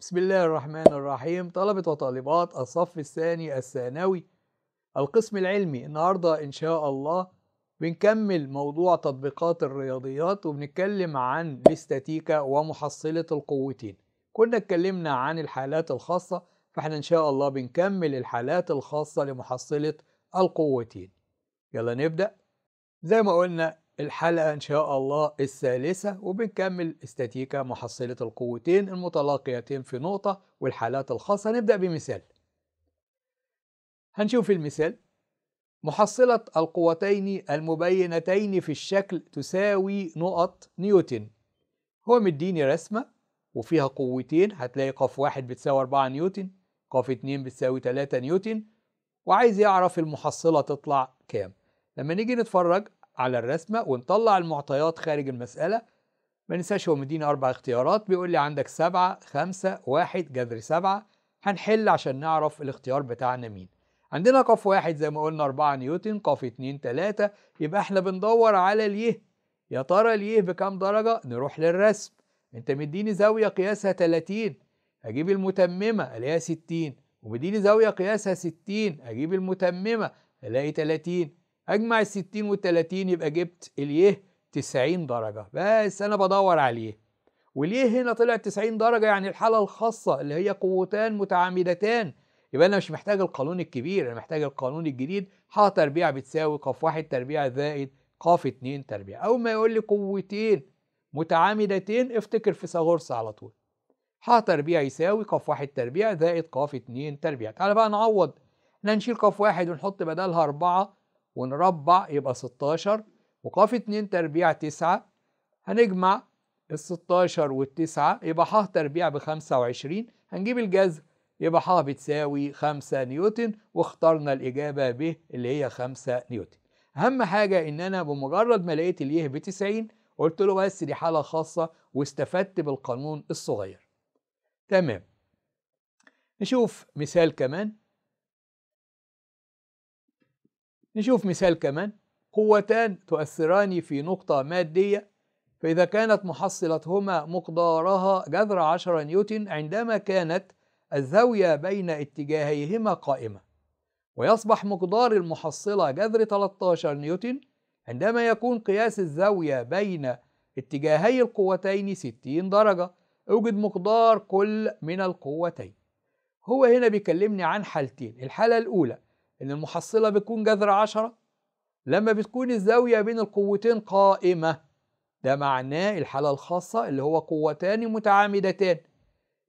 بسم الله الرحمن الرحيم طلبة وطالبات الصف الثاني الثانوي القسم العلمي النهاردة إن شاء الله بنكمل موضوع تطبيقات الرياضيات وبنتكلم عن الاستاتيكا ومحصلة القوتين كنا اتكلمنا عن الحالات الخاصة فاحنا إن شاء الله بنكمل الحالات الخاصة لمحصلة القوتين يلا نبدأ زي ما قلنا الحلقة إن شاء الله الثالثة وبنكمل استاتيكا محصلة القوتين المتلاقيتين في نقطة والحالات الخاصة هنبدأ بمثال هنشوف المثال محصلة القوتين المبينتين في الشكل تساوي نقط نيوتن هو مديني رسمة وفيها قوتين هتلاقي قاف واحد بتساوي 4 نيوتن قاف اتنين بتساوي 3 نيوتن وعايز يعرف المحصلة تطلع كام لما نيجي نتفرج على الرسمه ونطلع المعطيات خارج المساله ما ننساش هو مديني اربع اختيارات بيقول لي عندك سبعة خمسة واحد جذر سبعة هنحل عشان نعرف الاختيار بتاعنا مين عندنا قف واحد زي ما قلنا أربعة نيوتن قف اتنين تلاتة يبقى احنا بندور على اليه يا ترى اليه بكام درجة نروح للرسم انت مديني زاوية قياسها 30 اجيب المتممة الاقيها 60 ومديني زاوية قياسها 60 اجيب المتممة الاقي 30 اجمع ال 60 وال 30 يبقى جبت اليه 90 درجة بس انا بدور عليه واليه هنا طلع 90 درجة يعني الحالة الخاصة اللي هي قوتان متعامدتان يبقى أنا مش محتاج القانون الكبير أنا محتاج القانون الجديد ح تربيع بتساوي ق واحد تربيع زائد ق اتنين تربيع أول ما يقول لي قوتين متعامدتين افتكر فيثاغورس على طول ح تربيع يساوي ق واحد تربيع زائد ق اتنين تربيع تعالى بقى نعوض احنا نشيل ق واحد ونحط بدلها أربعة ونربع يبقى 16 وقاف 2 تربيع 9 هنجمع ال 16 وال 9 يبقى ح تربيع ب 25 هنجيب الجذر يبقى ح بتساوي 5 نيوتن واخترنا الإجابة ب اللي هي 5 نيوتن أهم حاجة إن أنا بمجرد ما لقيت اليه ب 90 قلت له بس دي حالة خاصة واستفدت بالقانون الصغير تمام نشوف مثال كمان نشوف مثال كمان قوتان تؤثران في نقطة مادية فإذا كانت محصلتهما مقدارها جذر 10 نيوتن عندما كانت الزاوية بين اتجاهيهما قائمة ويصبح مقدار المحصلة جذر 13 نيوتن عندما يكون قياس الزاوية بين اتجاهي القوتين 60 درجة اوجد مقدار كل من القوتين هو هنا بيكلمني عن حالتين الحالة الأولى ان المحصله بتكون جذر 10 لما بتكون الزاويه بين القوتين قائمه ده معناه الحاله الخاصه اللي هو قوتان متعامدتان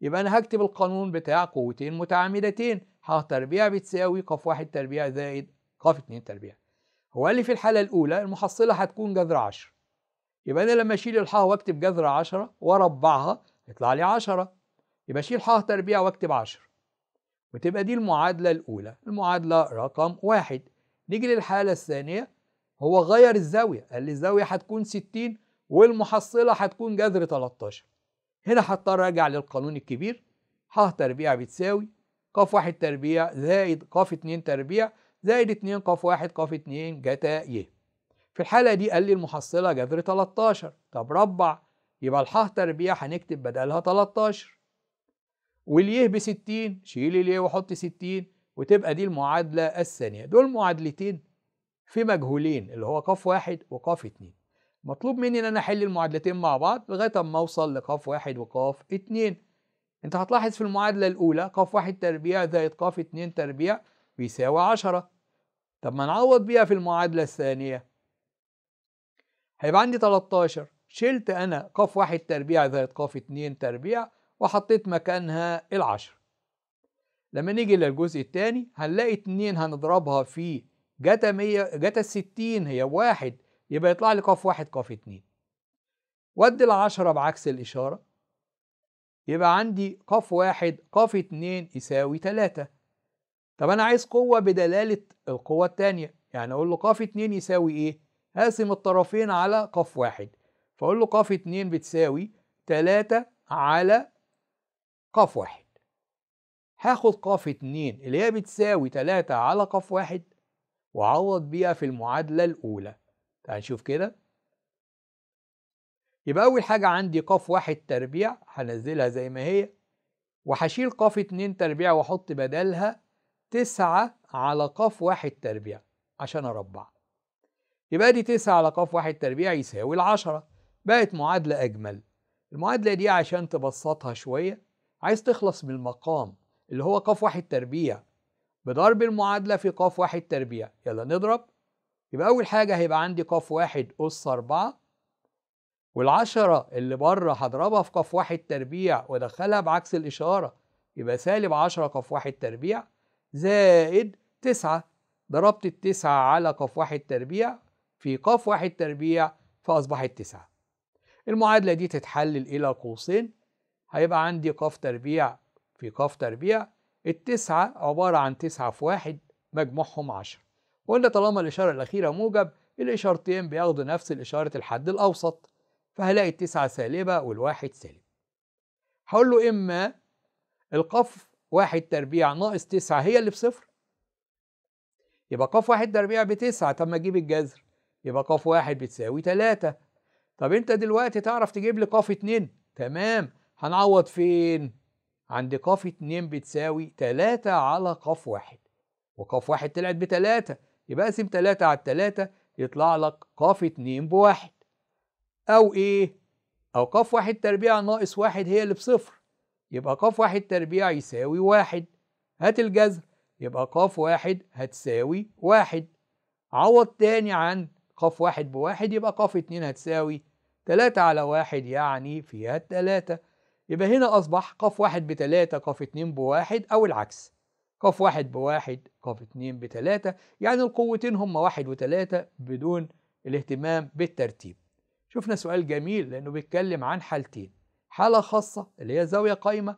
يبقى انا هكتب القانون بتاع قوتين متعامدتين ح تربيع بتساوي ق واحد تربيع زائد ق اتنين تربيع هو قال لي في الحاله الاولى المحصله هتكون جذر 10 يبقى انا لما اشيل الحاء واكتب جذر 10 واربعها يطلع لي 10 يبقى اشيل حاء تربيع واكتب 10 وتبقى دي المعادلة الأولى المعادلة رقم واحد نيجي للحالة الثانية هو غير الزاوية قال لي الزاوية هتكون 60 والمحصلة هتكون جذر 13 هنا هضطر أرجع للقانون الكبير ح تربيع بتساوي ق واحد تربيع زائد ق اتنين تربيع زائد 2 ق واحد ق اتنين جتا ي في الحالة دي قال لي المحصلة جذر 13 طب ربع يبقى الح تربيع هنكتب بدلها 13 واليه ب 60 شيل اليه وحط 60 وتبقى دي المعادله الثانيه دول معادلتين في مجهولين اللي هو قاف واحد وقاف اتنين مطلوب مني ان انا احل المعادلتين مع بعض لغايه اما اوصل لقاف واحد وقاف اتنين انت هتلاحظ في المعادله الاولى قاف واحد تربيع زائد قاف اتنين تربيع بيساوي عشرة طب ما نعوض بيها في المعادله الثانيه هيبقى عندي 13 شلت انا قاف واحد تربيع زائد قاف اتنين تربيع وحطيت مكانها العشرة لما نيجي للجزء الثاني هنلاقي اتنين هنضربها في جتا مية جتا الستين هي واحد يبقى يطلع لي قاف واحد قاف اتنين ودي العشرة بعكس الإشارة يبقى عندي قاف واحد قاف اتنين يساوي تلاتة طب أنا عايز قوة بدلالة القوة التانية يعني أقول له قاف اتنين يساوي إيه؟ هاسم الطرفين على قاف واحد فأقول له قاف اتنين بتساوي تلاتة على قاف واحد هاخد قاف اتنين اللي هي بتساوي تلاتة على قاف واحد وعوض بيها في المعادلة الأولى تعال نشوف كده يبقى أول حاجة عندي قاف واحد تربيع هنزلها زي ما هي وهشيل قاف اتنين تربيع وأحط بدلها تسعة على قاف واحد تربيع عشان أربع يبقى دي تسعة على قاف واحد تربيع يساوي العشرة بقت معادلة أجمل المعادلة دي عشان تبسطها شوية عايز تخلص من المقام اللي هو قاف واحد تربيع بضرب المعادلة في قاف واحد تربيع يلا نضرب يبقى أول حاجة هيبقى عندي قاف واحد أس أربعة والعشرة اللي بره هضربها في قاف واحد تربيع وادخلها بعكس الإشارة يبقى سالب عشرة قاف واحد تربيع زائد تسعة ضربت التسعة على قاف واحد تربيع في قاف واحد تربيع فأصبحت تسعة المعادلة دي تتحلل إلى قوسين هيبقى عندي قاف تربيع في قاف تربيع التسعة عبارة عن تسعة في واحد مجموعهم عشرة وإلا طالما الإشارة الأخيرة موجب الإشارتين بياخدوا نفس الإشارة الحد الأوسط فهلاقي التسعة سالبة والواحد سالب هقول له إما القاف واحد تربيع ناقص تسعة هي اللي بصفر يبقى قاف واحد تربيع بتسعة طب ما أجيب الجذر يبقى قاف واحد بتساوي تلاتة طب أنت دلوقتي تعرف تجيب لي قاف اتنين تمام هنعوض فين عند قاف 2 بتساوي 3 على قاف واحد وقاف واحد طلعت ب 3 يبقى اقسم 3 على 3 يطلع لك قاف 2 بواحد او ايه او قاف واحد تربيع ناقص واحد هي اللي بصفر يبقى قاف واحد تربيع يساوي واحد هات الجذر يبقى قاف واحد هتساوي واحد عوض تاني عن قاف واحد بواحد يبقى قاف 2 هتساوي 3 على واحد يعني فيها 3 يبقى هنا أصبح قاف واحد بتلاتة قاف اتنين بواحد أو العكس قاف واحد بواحد قاف اتنين بتلاتة يعني القوتين هما واحد وتلاتة بدون الاهتمام بالترتيب شفنا سؤال جميل لأنه بيتكلم عن حالتين حالة خاصة اللي هي زاوية قايمة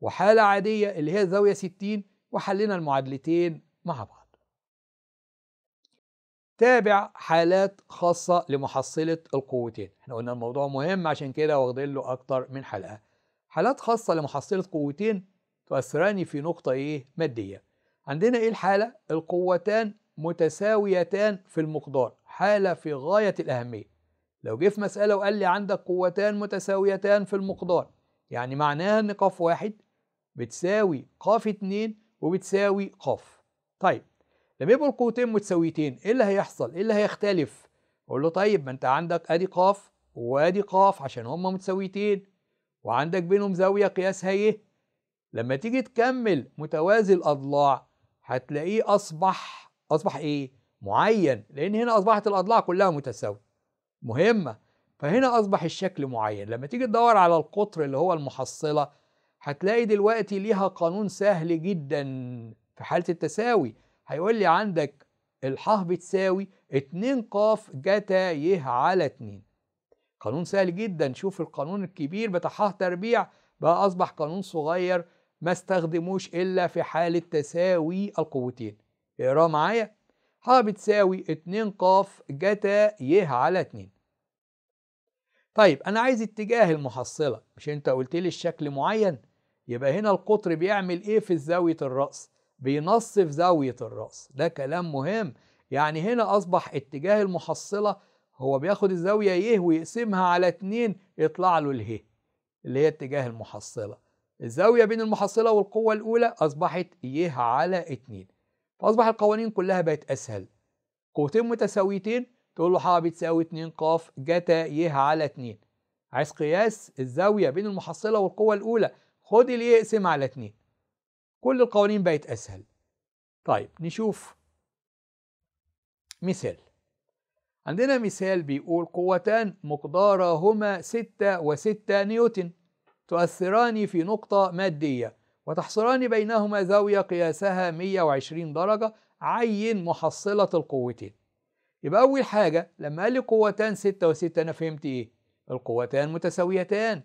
وحالة عادية اللي هي زاوية ستين وحلينا المعادلتين مع بعض تابع حالات خاصة لمحصلة القوتين احنا قلنا الموضوع مهم عشان كده واخدين له أكتر من حلقة حالات خاصة لمحصلة قوتين تؤثران في نقطة إيه مادية عندنا إيه الحالة القوتان متساويتان في المقدار حالة في غاية الأهمية لو جه في مسألة وقال لي عندك قوتان متساويتان في المقدار يعني معناها إن قاف واحد بتساوي قاف اتنين وبتساوي قاف طيب لما يبقوا القوتين متساويتين إيه اللي هيحصل؟ إيه اللي هيختلف؟ أقول له طيب ما أنت عندك أدي قاف وأدي قاف عشان هما متساويتين وعندك بينهم زاوية قياسها ايه؟ لما تيجي تكمل متوازي الأضلاع هتلاقيه أصبح أصبح ايه؟ معين لأن هنا أصبحت الأضلاع كلها متساوية مهمة فهنا أصبح الشكل معين لما تيجي تدور على القطر اللي هو المحصلة هتلاقي دلوقتي ليها قانون سهل جدا في حالة التساوي هيقول لي عندك الحاء بتساوي 2 قاف جتا ي على 2 قانون سهل جدا شوف القانون الكبير بتاع تربيع بقى أصبح قانون صغير ما استخدموش إلا في حالة تساوي القوتين اقراه معايا ح بتساوي 2 قاف جتا ي على 2 طيب أنا عايز اتجاه المحصلة مش أنت قلت لي الشكل معين يبقى هنا القطر بيعمل إيه في زاوية الرأس بينصف زاوية الرأس ده كلام مهم يعني هنا أصبح اتجاه المحصلة هو بياخد الزاوية ي ويقسمها على اتنين يطلع له اله اللي هي اتجاه المحصلة الزاوية بين المحصلة والقوة الأولى أصبحت ي على اتنين فأصبح القوانين كلها بقت أسهل قوتين متساويتين تقول له ح بتساوي اتنين ق جتا ي على اتنين عايز قياس الزاوية بين المحصلة والقوة الأولى خد ال ي اقسم على اتنين كل القوانين بقت أسهل طيب نشوف مثال عندنا مثال بيقول قوتان مقدارهما ستة وستة نيوتن تؤثران في نقطة مادية وتحصران بينهما زاوية قياسها 120 درجة عين محصلة القوتين يبقى أول حاجة لما قال لي قوتان ستة وستة أنا فهمت إيه؟ القوتان متساويتان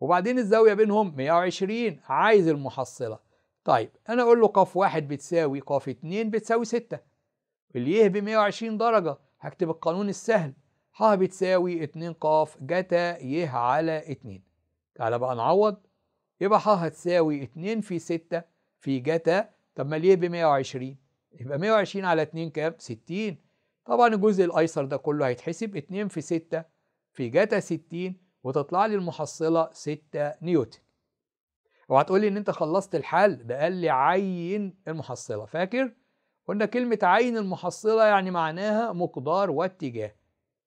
وبعدين الزاوية بينهم 120 عايز المحصلة طيب أنا أقول له قاف واحد بتساوي قاف اتنين بتساوي ستة اللي يهبي 120 درجة هكتب القانون السهل ح بتساوي 2 ق جتا ي على 2 تعالى بقى نعوض يبقى ح هتساوي 2 في 6 في جتا طب ما ال ي ب 120 يبقى 120 على 2 كام 60 طبعا الجزء الايسر ده كله هيتحسب 2 في 6 في جتا 60 وتطلع لي المحصله 6 نيوتن اوعى تقول لي ان انت خلصت الحل ده قال لي عين المحصله فاكر قلنا كلمة عين المحصلة يعني معناها مقدار واتجاه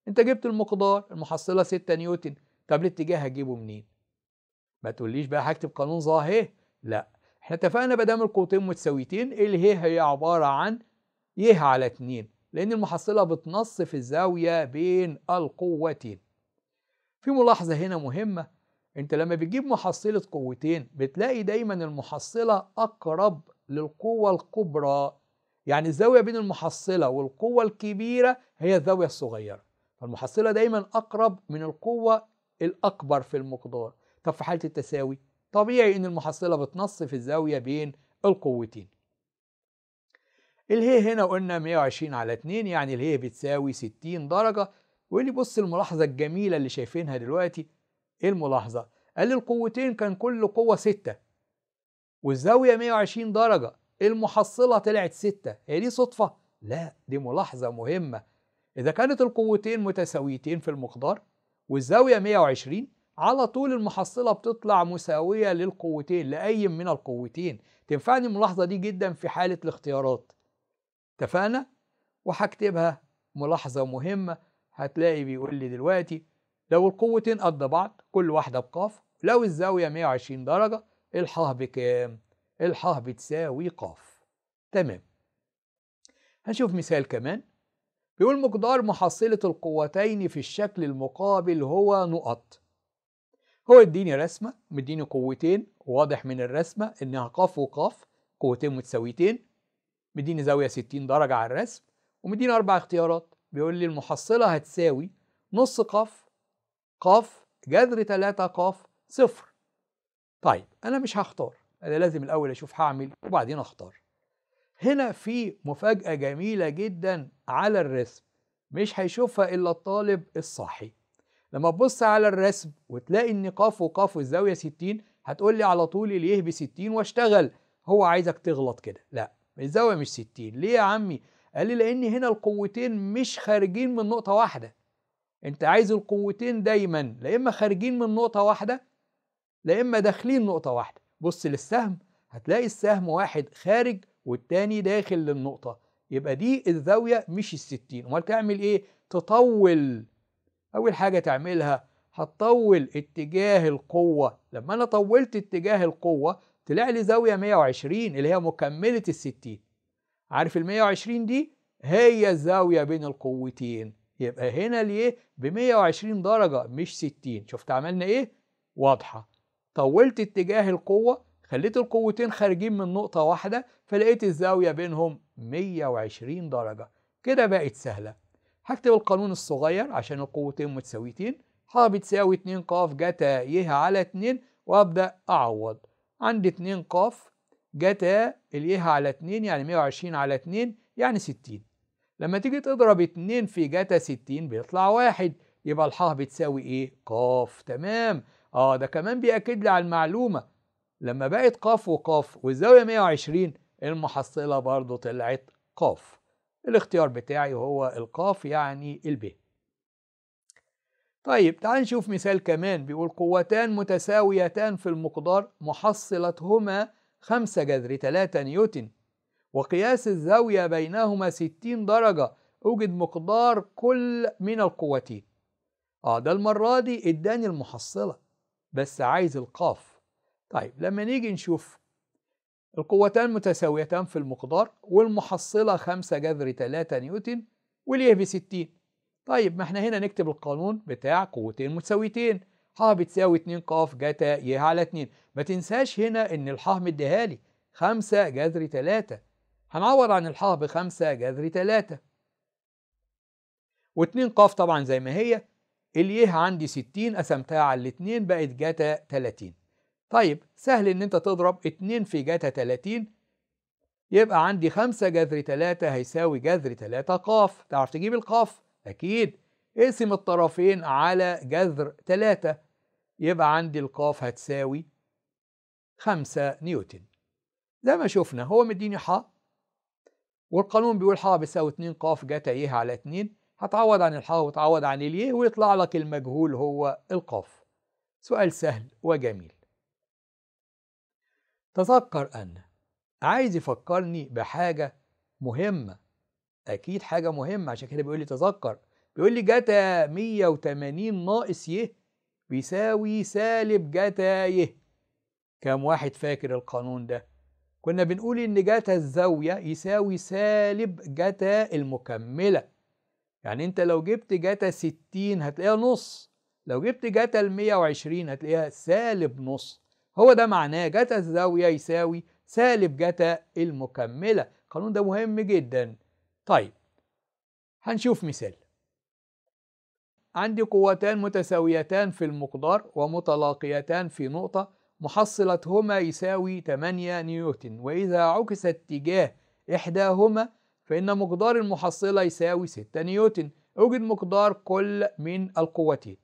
انت جبت المقدار المحصلة 6 نيوتن طب الاتجاه هجيبه منين؟ ما تقوليش بقى هكتب قانون ظاهر لا احنا اتفقنا بدام دام القوتين متساويتين الهي هي عبارة عن ي على اتنين لأن المحصلة بتنص في الزاوية بين القوتين في ملاحظة هنا مهمة انت لما بتجيب محصلة قوتين بتلاقي دايما المحصلة أقرب للقوة الكبرى يعني الزاوية بين المحصلة والقوة الكبيرة هي الزاوية الصغيرة فالمحصلة دايما أقرب من القوة الأكبر في المقدار طب في حالة التساوي طبيعي إن المحصلة بتنص في الزاوية بين القوتين الهي هنا قلنا 120 على 2 يعني الهي بتساوي 60 درجة واللي بص الملاحظة الجميلة اللي شايفينها دلوقتي ايه الملاحظة؟ قال القوتين كان كل قوة 6 والزاوية 120 درجة المحصلة طلعت ستة هي دي صدفة؟ لا دي ملاحظة مهمة إذا كانت القوتين متساويتين في المقدار والزاوية 120 على طول المحصلة بتطلع مساوية للقوتين لأي من القوتين تنفعني الملاحظة دي جدا في حالة الاختيارات اتفقنا؟ وهكتبها ملاحظة مهمة هتلاقي بيقول لي دلوقتي لو القوتين قد بعض كل واحدة بقاف لو الزاوية 120 درجة الحاها بكام؟ الحاء بتساوي قاف تمام هنشوف مثال كمان بيقول مقدار محصلة القوتين في الشكل المقابل هو نقط هو اديني رسمة مديني قوتين واضح من الرسمة انها قاف وقاف قوتين متساويتين مديني زاوية 60 درجة على الرسم ومديني أربع اختيارات بيقول لي المحصلة هتساوي نص قاف قاف جذر 3 قاف صفر طيب أنا مش هختار انا لازم الاول اشوف هعمل إيه، وبعدين اختار هنا في مفاجاه جميله جدا على الرسم مش هيشوفها الا الطالب الصاحي لما تبص على الرسم وتلاقي ان قاف وقاف والزاويه 60 هتقول لي على طول ليه ب 60 واشتغل هو عايزك تغلط كده لا الزاويه مش 60 ليه يا عمي قال لي لان هنا القوتين مش خارجين من نقطه واحده انت عايز القوتين دايما لا اما خارجين من نقطه واحده لا اما داخلين نقطه واحده بص للسهم هتلاقي السهم واحد خارج والتاني داخل للنقطة يبقى دي الزاوية مش الستين أمال تعمل إيه؟ تطول أول حاجة تعملها هتطول اتجاه القوة لما أنا طولت اتجاه القوة طلع لي زاوية 120 اللي هي مكملة الستين عارف ال 120 دي هي الزاوية بين القوتين يبقى هنا ليه ب 120 درجة مش 60 شفت عملنا إيه؟ واضحة طولت اتجاه القوة خليت القوتين خارجين من نقطة واحدة فلقيت الزاوية بينهم 120 درجة كده بقت سهلة هكتب القانون الصغير عشان القوتين متساويتين ح بتساوي 2 ق جتا ي على 2 وابدأ أعوض عندي 2 ق جتا اليه على 2 يعني 120 على 2 يعني 60 لما تيجي تضرب 2 في جتا 60 بيطلع 1 يبقى الح بتساوي ايه؟ ق تمام اه ده كمان بيأكد لي على المعلومة لما بقت قاف وقاف والزاوية 120 المحصلة برضو طلعت قاف الاختيار بتاعي هو القاف يعني الب طيب تعال نشوف مثال كمان بيقول قوتان متساويتان في المقدار محصلتهما خمسة جذر 3 نيوتن وقياس الزاوية بينهما 60 درجة أوجد مقدار كل من القوتين اه ده المرة دي اداني المحصلة بس عايز القاف طيب لما نيجي نشوف القوتان متساويتان في المقدار والمحصلة 5 جذر 3 نيوتن واليه ب 60 طيب ما احنا هنا نكتب القانون بتاع قوتين متساويتين ح بتساوي 2 ق جتا ي على 2 ما تنساش هنا ان الح مديها لي 5 جذر 3 هنعوض عن الح ب 5 جذر 3 و2 ق طبعا زي ما هي اللي إيه عندي 60 قسمتها على الاتنين بقت جتا 30 طيب سهل ان انت تضرب 2 في جتا 30 يبقى عندي 5 جذر 3 هيساوي جذر 3 قاف تعرف تجيب القاف اكيد اقسم الطرفين على جذر 3 يبقى عندي القاف هتساوي 5 نيوتن زي ما شفنا هو مديني ح والقانون بيقول ح بيساوي 2 قاف جتا ي ايه على 2 هتعوض عن الحاء وتعوض عن الياء ويطلع لك المجهول هو القاف سؤال سهل وجميل تذكر أن عايز يفكرني بحاجة مهمة أكيد حاجة مهمة عشان كده بيقول لي تذكر بيقول لي جتا 180 ناقص ي بيساوي سالب جتا ي كم واحد فاكر القانون ده كنا بنقول إن جتا الزاوية يساوي سالب جتا المكملة يعني انت لو جبت جتا 60 هتلاقيها نص لو جبت جتا ال 120 هتلاقيها سالب نص هو ده معناه جتا الزاوية يساوي سالب جتا المكملة القانون ده مهم جدا طيب هنشوف مثال عندي قوتان متساويتان في المقدار ومتلاقيتان في نقطة محصلتهما يساوي 8 نيوتن وإذا عكس اتجاه إحداهما فإن مقدار المحصلة يساوي 6 نيوتن أوجد مقدار كل من القوتين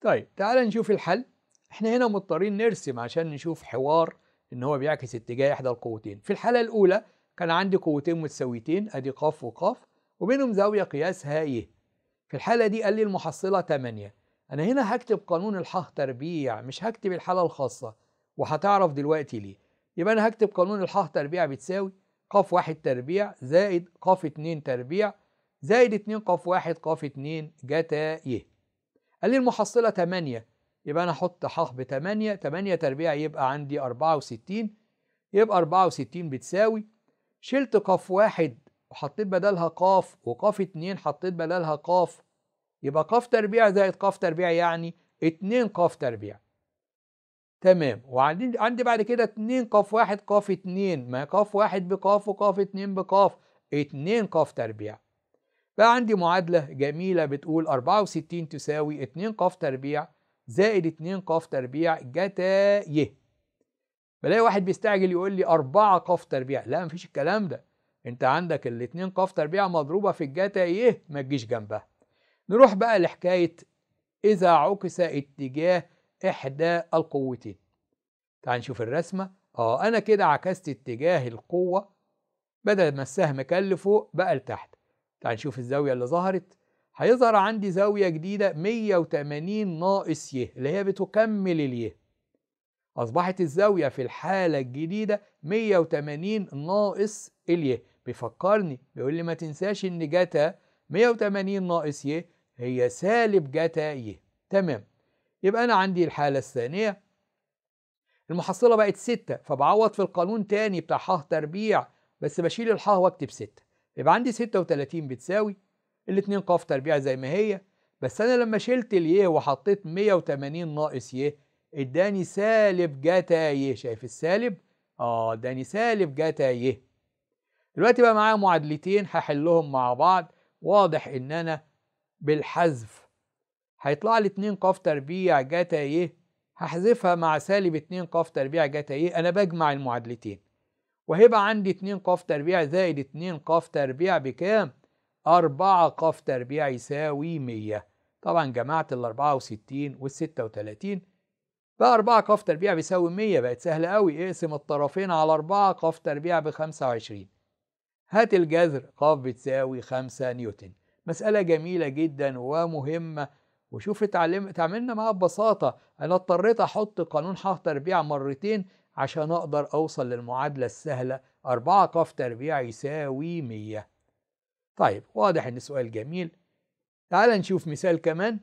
طيب تعال نشوف الحل احنا هنا مضطرين نرسم عشان نشوف حوار ان هو بيعكس اتجاه احدى القوتين في الحالة الاولى كان عندي قوتين متساويتين ادي قاف وقاف وبينهم زاوية قياسها ايه في الحالة دي قال لي المحصلة 8 انا هنا هكتب قانون الحاه تربيع مش هكتب الحالة الخاصة وهتعرف دلوقتي ليه يبقى انا هكتب قانون الحاه تربيع بتساوي قاف واحد تربيع زائد قاف اتنين تربيع زائد اتنين قاف واحد قاف اتنين جتا ي قال لي المحصلة تمانية يبقى أنا أحط ح بتمانية تمانية تربيع يبقى عندي أربعة وستين يبقى أربعة وستين بتساوي شلت قاف واحد وحطيت بدلها قاف وقاف اتنين حطيت بدلها قاف يبقى قاف تربيع زائد قاف تربيع يعني اتنين قاف تربيع تمام وعندي عندي بعد كده 2 ق واحد ق 2 ما ق واحد بقاف وقاف 2 بقاف 2 ق تربيع بقى عندي معادلة جميلة بتقول 64 تساوي 2 ق تربيع زائد 2 ق تربيع جتا ي بلاقي واحد بيستعجل يقول لي 4 ق تربيع لا مفيش الكلام ده انت عندك ال 2 ق تربيع مضروبة في الجتا ي ما تجيش جنبها نروح بقى لحكاية إذا عكس اتجاه إحدى القوتين تعال نشوف الرسمة آه أنا كده عكست اتجاه القوة بدل ما السهم كان لفوق بقى لتحت تعال نشوف الزاوية اللي ظهرت هيظهر عندي زاوية جديدة 180 ناقص ي اللي هي بتكمل اليه أصبحت الزاوية في الحالة الجديدة 180 ناقص اليه بيفكرني بيقول لي ما تنساش إن جتا 180 ناقص ي هي سالب جتا ي تمام يبقى أنا عندي الحالة الثانية المحصلة بقت ستة فبعوض في القانون تاني بتاع ح تربيع بس بشيل الحاه واكتب ستة يبقى عندي ستة وتلاتين بتساوي الاتنين ق تربيع زي ما هي بس أنا لما شلت الي وحطيت مية وتمانين ناقص ي اداني سالب جتا ي شايف السالب؟ اه اداني سالب جتا ي دلوقتي بقى معايا معادلتين هحلهم مع بعض واضح ان انا بالحذف هيطلع لي 2 ق تربيع جتا ي ايه؟ هحذفها مع سالب 2 ق تربيع جتا ي ايه؟ أنا بجمع المعادلتين وهيبقى عندي 2 ق تربيع زائد 2 ق تربيع بكام؟ 4 ق تربيع يساوي 100 طبعا جمعت ال 64 وال 36 بقى 4 ق تربيع بيساوي 100 بقت سهلة قوي اقسم الطرفين على 4 ق تربيع ب 25 هات الجذر ق بتساوي 5 نيوتن مسألة جميلة جدا ومهمة وشوف تعاملنا معاه ببساطة أنا اضطريت أحط قانون حاف تربيع مرتين عشان أقدر أوصل للمعادلة السهلة أربعة ق تربيع يساوي مية طيب واضح إن سؤال جميل تعال نشوف مثال كمان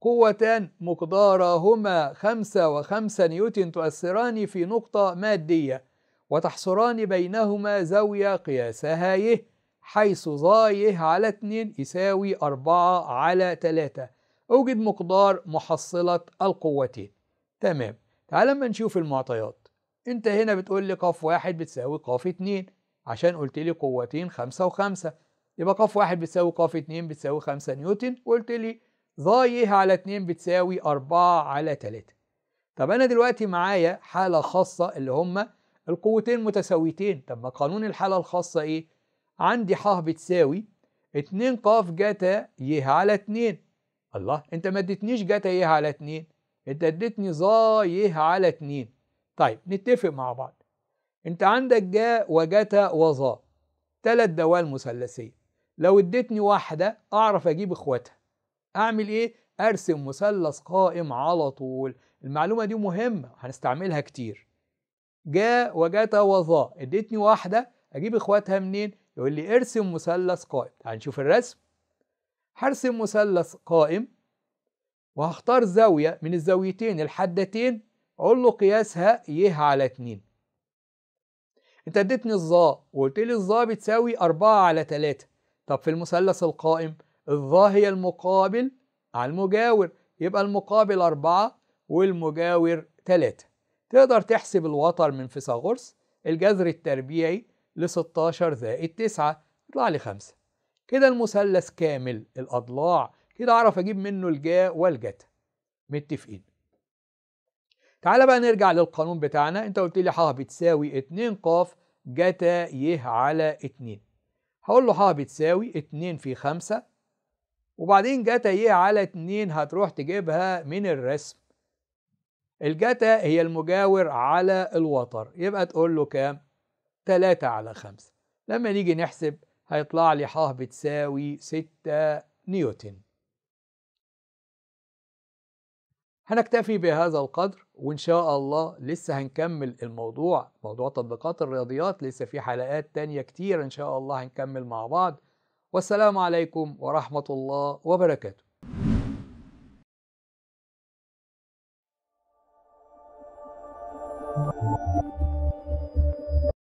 قوتان مقدارهما خمسة وخمسة نيوتن تؤثران في نقطة مادية وتحصران بينهما زاوية قياسها ي حيث ظايه على 2 يساوي 4 على 3 أوجد مقدار محصلة القوتين تمام تعال لما نشوف المعطيات انت هنا بتقول لي قاف واحد بتساوي قاف اتنين عشان قلت لي قوتين خمسة وخمسة يبقى قاف واحد بتساوي قاف اتنين بتساوي خمسة نيوتن وقلت لي ضايه على اتنين بتساوي أربعة على تلاتة طب أنا دلوقتي معايا حالة خاصة اللي هما القوتين متساويتين طب ما قانون الحالة الخاصة إيه؟ عندي ح بتساوي اتنين قاف جتا ي على اتنين الله انت ما اديتنيش جتا ايه على اتنين انت اديتني ظايه على اتنين طيب نتفق مع بعض انت عندك جا وجتا وظا تلات دوال مثلثية لو اديتني واحدة اعرف اجيب اخواتها اعمل ايه ارسم مثلث قائم على طول المعلومة دي مهمة هنستعملها كتير جا وجتا وظا اديتني واحدة اجيب اخواتها منين يقول لي ارسم مثلث قائم هنشوف الرسم هرسم مثلث قائم وهختار زاوية من الزاويتين الحدتين أقول له قياسها ي على 2 أنت اديتني الظا وقلت لي الظا بتساوي 4 على 3 طب في المثلث القائم الظا هي المقابل على المجاور يبقى المقابل 4 والمجاور 3 تقدر تحسب الوتر من فيثاغورس الجذر التربيعي ل 16 زائد 9 يطلع لي 5 كده المثلث كامل الأضلاع كده أعرف أجيب منه الجاء والجتا متفقين تعال بقى نرجع للقانون بتاعنا أنت قلت لي ح بتساوي 2 ق جتا ي على 2 هقول له ح بتساوي 2 في 5 وبعدين جتا ي على 2 هتروح تجيبها من الرسم الجتا هي المجاور على الوتر يبقى تقول له كام؟ 3 على 5 لما نيجي نحسب هيطلع لي ح بتساوي 6 نيوتن هنكتفي بهذا القدر وإن شاء الله لسه هنكمل الموضوع موضوع تطبيقات الرياضيات لسه في حلقات تانية كتير إن شاء الله هنكمل مع بعض والسلام عليكم ورحمة الله وبركاته